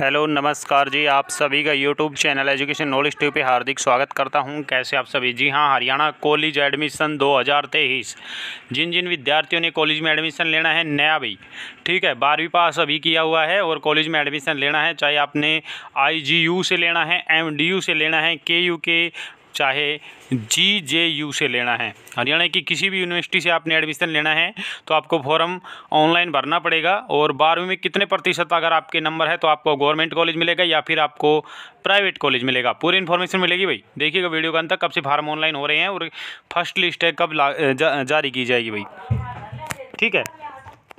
hello नमस्कार जी आप सभी का YouTube channel education knowledge two पे हार्दिक स्वागत करता हूं कैसे आप सभी जी हां हरियाणा कॉलेज एडमिशन 2023 जिन जिन विद्यार्थियों ने कॉलेज में एडमिशन लेना है नया भी ठीक है बारहवीं पास अभी किया हुआ है और कॉलेज में एडमिशन लेना है चाहे आपने आई से लेना है एम से लेना है के यू के चाहे जी जे यू से लेना है हरियाणा की किसी भी यूनिवर्सिटी से आपने एडमिशन लेना है तो आपको फॉर्म ऑनलाइन भरना पड़ेगा और बारहवीं में कितने प्रतिशत अगर आपके नंबर है तो आपको गवर्नमेंट कॉलेज मिलेगा या फिर आपको प्राइवेट कॉलेज मिलेगा पूरी इन्फॉर्मेशन मिलेगी भाई देखिएगा वीडियो का अंत तक कब से फार्म ऑनलाइन हो रहे हैं और फर्स्ट लिस्ट है कब जारी की जाएगी भाई ठीक है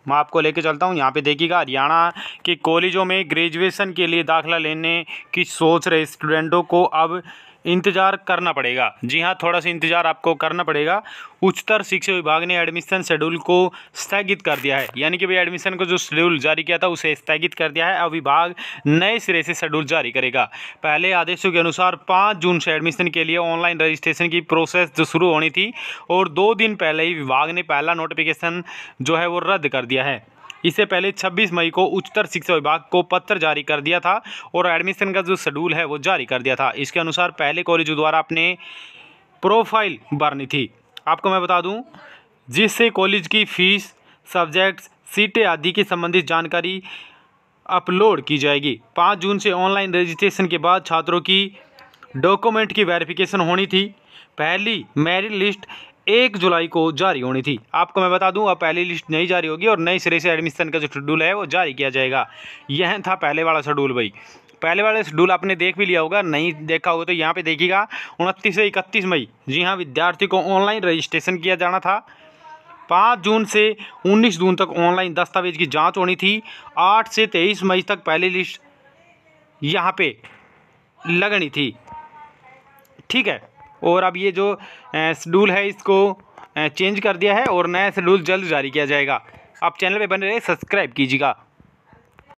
मैं आपको लेके चलता हूँ यहाँ पे देखिएगा हरियाणा के कॉलेजों में ग्रेजुएशन के लिए दाखिला लेने की सोच रहे स्टूडेंटों को अब इंतज़ार करना पड़ेगा जी हाँ थोड़ा सा इंतज़ार आपको करना पड़ेगा उच्चतर शिक्षा विभाग ने एडमिशन शेड्यूल को स्थगित कर दिया है यानी कि भाई एडमिशन को जो शेड्यूल जारी किया था उसे स्थगित कर दिया है अब विभाग नए सिरे से शेड्यूल जारी करेगा पहले आदेशों के अनुसार पाँच जून से एडमिशन के लिए ऑनलाइन रजिस्ट्रेशन की प्रोसेस जो शुरू होनी थी और दो दिन पहले ही विभाग ने पहला नोटिफिकेशन जो है वो रद्द कर दिया है इससे पहले 26 मई को उच्चतर शिक्षा विभाग को पत्र जारी कर दिया था और एडमिशन का जो शेड्यूल है वो जारी कर दिया था इसके अनुसार पहले कॉलेजों द्वारा अपने प्रोफाइल भरनी थी आपको मैं बता दूँ जिससे कॉलेज की फीस सब्जेक्ट्स सीटें आदि की संबंधित जानकारी अपलोड की जाएगी पाँच जून से ऑनलाइन रजिस्ट्रेशन के बाद छात्रों की डॉक्यूमेंट की वेरिफिकेशन होनी थी पहली मेरिट लिस्ट एक जुलाई को जारी होनी थी आपको मैं बता दूं अब पहली लिस्ट नहीं जारी होगी और नए सिरे से एडमिशन का जो शेड्यूल है वो जारी किया जाएगा यह था पहले वाला शेड्यूल भाई पहले वाले शेड्यूल आपने देख भी लिया होगा नहीं देखा होगा तो यहाँ पे देखिएगा उनतीस से इकतीस मई जी हाँ विद्यार्थी को ऑनलाइन रजिस्ट्रेशन किया जाना था पाँच जून से उन्नीस जून तक ऑनलाइन दस्तावेज की जाँच होनी थी आठ से तेईस मई तक पहली लिस्ट यहाँ पर लगनी थी ठीक है और अब ये जो शेड्यूल है इसको चेंज कर दिया है और नया शेड्यूल जल्द जारी किया जाएगा आप चैनल पे बने रहे सब्सक्राइब कीजिएगा